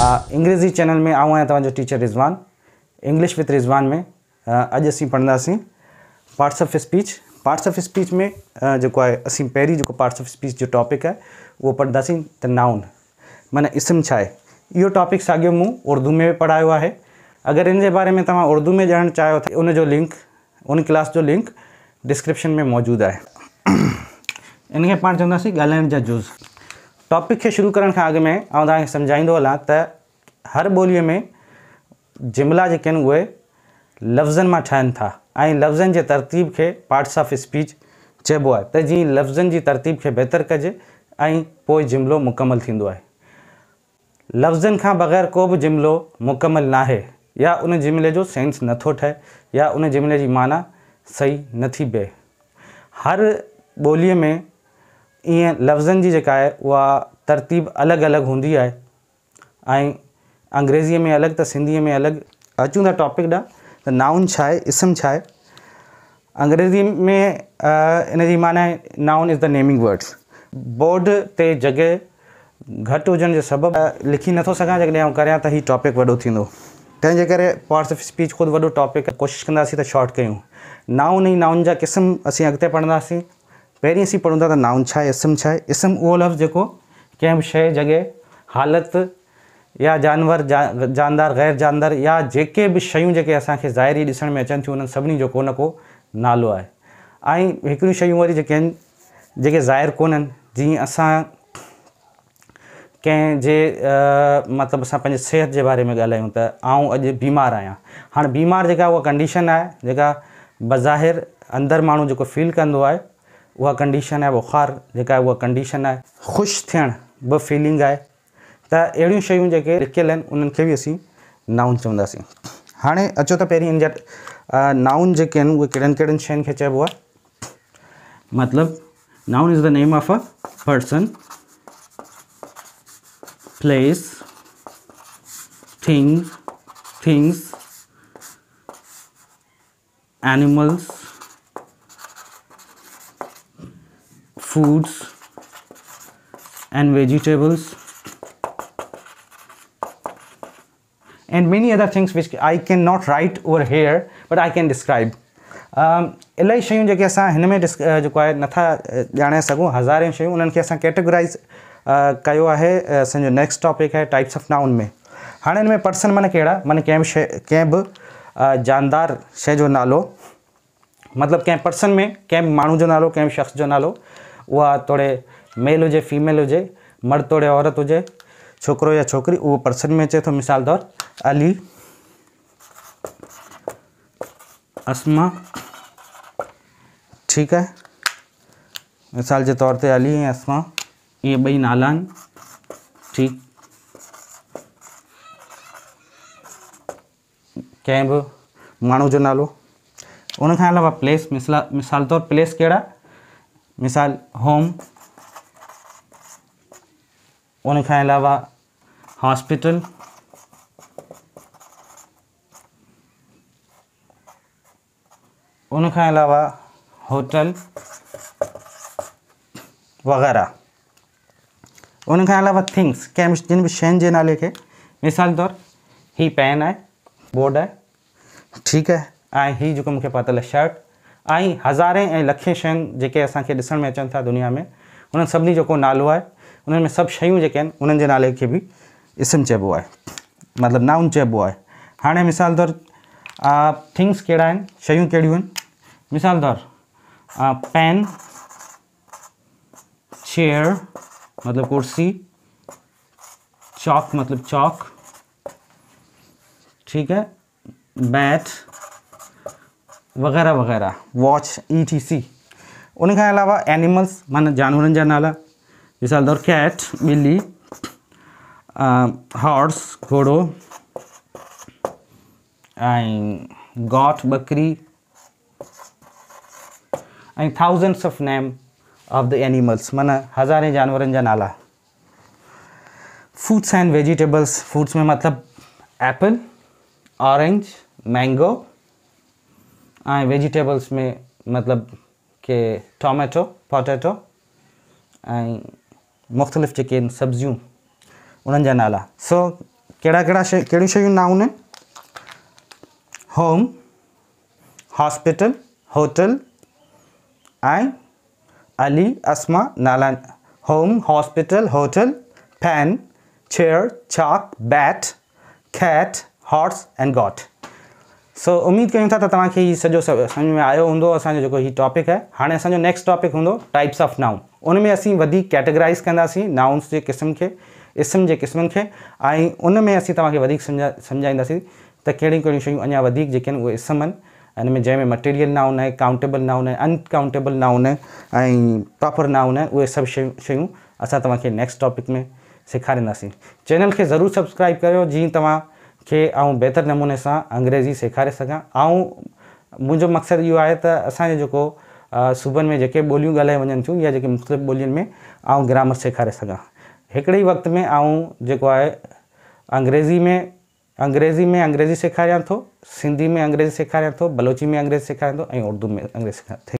अंग्रेजी चैनल में आऊँ आया तव्हांजो teacher Rizwan English with Rizwan में अज असीं पढ़ंदासीं parts of speech parts of speech में जो है असीं पार्ट्स ऑफ स्पीच जो टॉपिक है वो पढ़ासी त नाउन माना इसम छा यो टॉपिक सागे मु उर्दू में भी पढ़ाया आहे अगरि हिन बारे में तुम उर्दू में जान चाहो तो उन लिंक उन क्लास जो लिंक डिस्क्रिप्शन में मौजूद है इनके पा चवी गाल जुज टॉपिक के शुरू करण खां अॻु में आउं तव्हांखे सम्झाईंदो त हर ॿोलीअ में जुमिला जेके उ लफ्ज़न में मां था लफ्ज़न के तरतीब के पार्ट्स ऑफ स्पीच चइबो आहे त जीअं लफ़्ज़नि जी तरतीब के बेहतर कज ऐं पोइ जुमिलो मुकमल थींदो आहे बग़ैर को बि जुमिलो मुकमल नाहे या उन जुमिले जो सेंस नथो ठहे या उन जुमिले की माना सही नी बिहे हर ॿोलीअ में ईअं लफ्जन की जेका आहे तरतीब अलग अलॻि हूंदी आहे ऐं में अलॻि त सिंधीअ में अलग अचूं था टॉपिक ॾांहुं त नाउन छा आहे इसम छा अंग्रेज़ी में इन माना आहे noun is the naming words board ते जगह घट हुजण जे सबबु लिखी नथो सघां जेकॾहिं आउं करियां त टॉपिक वॾो थींदो तंहिंजे करे पार्ट्स ऑफ स्पीच खुद वो टॉपिक कोशिश कंदासीं त शॉर्ट कयूं नाउन ऐं नाउन जा क़िस्म असीं अॻिते पढ़ंदासीं पहिरीं असीं पढ़ूं था नाउन छा आहे इसम छा आहे इसम वो लफ़्ज़ जेको कंहिं बि शइ जॻहि या जानवर जा जानदार ग़ैर जानदार या जे भी शे जेके असांखे में अचन थी उन्हनि सभिनी जो को को नालो आहे ऐं हिकिड़ियूं शयूं वरी जेके आहिनि जेके ज़ाहिर कोन्हनि जीअं असां कंहिंजे मतिलबु असां पंहिंजे बारे में ॻाल्हायूं त आउं अॼु बीमार आहियां हाणे बीमार जेका उहा कंडीशन है जेका बज़ाहिर अंदर माण्हू जेको फील कह वह कंडीशन है बुख़ार जेका उहा कंडीशन है खुश थे ब फीलिंग है त अहिड़ियूं शयूं जेके लिखियल आहिनि उन्हनि खे बि नाउन चवंदासीं हाणे अचो तो पहिरीं इन नाउन जेके आहिनि उहे कहिड़नि कहिड़नि शयुनि noun is the name of a person place thing things animals foods and vegetables and many other things which I cannot write over here but I can describe um, इलाही शयूं जेके असां हिन में डिस जेको आहे नथा ॼाणे सघूं हज़ारे शयूं उन्हनि खे असां कैटेगराइज़ कयो आहे असांजो नेक्स्ट टॉपिक आहे टाइप्स ऑफ नाउन में हाणे हिन में पर्सन माना कहिड़ा माना कंहिं बि शइ कंहिं बि जानदार शइ जो नालो मतिलबु कंहिं पर्सन में कंहिं मू माण्हू जो नालो कंहिं शख़्स जो नालो उहा तोड़े मेल हुजे फीमेल हुजे मर्द तोड़े औरत हुजे छोकरो या छोकरी वो पर्सन में अचे तो मिसाल तौर अली असमा ठीक है मिसाल के तौर ते अली ऐं असमा ये ॿई नाला ठीक कें भी बि जो नालो उन अलावा प्लेस मिसला मिसाल तौर प्लेस कड़ा मिसाल होम उन अलावा हॉस्पिटल उन अलावा होटल वग़ैरह उन अलावा थिंग्स कंहिं जिन भी शेन जे नाले के मिसाल तौर ही पेन है बोर्ड है ठीक है ऐं ही जेको मूंखे पातल है शर्ट आई हज़ारे ए लखे शयूं जेके असांखे में अचन था दुनिया में उन सभी जेको नालो है उनमें सब सभु शयूं जेके नाले के भी इसम चइबो आहे मतिलबु नाउन चइबो आहे हाणे मिसाल तौर थिंग्स कड़ा आहिनि शयूं कहिड़ियूं मिसाल तौर पेन चेयर मतलब कुर्सी चौक मतलब चौक ठीक है बैट वगैरह वगैरह वॉच ई टी सी उनके अलावा एनिमल्स मान जानवर जानाला मिसाल तौर कैट बिल्ली हॉर्स घोड़ो गॉट बकरी thousands of name of the animals मान हज़ारे जानवर जा नाला फ्रूट्स एंड वेजिटेबल्स फ्रूट्स में मतलब एप्पल ऑरेंज मैंगो वेजिटेबल्स में मतलब के टोमेटो पोटैटो मुख़्तलिफ़ जेके सब्जियों सब्जियूं नाला सो कड़ा कड़ा शइ कहिड़ियूं होम हॉस्पिटल होटल ऐं अली असमा नाला home hospital hotel fan chair chalk bat cat horse and goat so उम्मीद क्यों था त तव्हांखे हीउ में आयो हूंदो असांजो जेको हीउ टॉपिक आहे हाणे असांजो नेक्स्ट टॉपिक हूंदो टाइप्स ऑफ नाउन उनमें असीं वधीक कैटेगराइज़ कंदासीं नाउन्स जे क़िस्म के इसम के किस्म खे ऐं उनमें असीं तव्हांखे वधीक सम्झा सम्झाईंदासीं त कहिड़ियूं कहिड़ियूं शयूं अञा मटेरियल नाउन आहे काउंटेबल नाउन आहे अनकाउंटेबल नाउन ऐं प्रॉपर नाउन आहे उहे सभु शयूं शयूं नेक्स्ट टॉपिक में सेखारींदासीं चैनल के जरूर सब्सक्राइब करियो जी तव्हां કે આઉ બેહતર નમૂના સે અંગ્રેજી સેખારે સગા આઉ મુજો મકસદ યો આય તા આસા જોકો સુબન મે જેકે બોલ્યું ગલય વજન છુ યે જેકે મખતબ બોલિયન મે આઉ ગ્રામર સેખારે સગા એકડેય વક્ત મે આઉ જોકો આય અંગ્રેજી મે અંગ્રેજી મે અંગ્રેજી સેખારે થો સિંધી મે અંગ્રેજી સેખારે થો બલોચી મે અંગ્રેજી સેખારે થો અય ઉર્દુ મે અંગ્રેજી સેખારે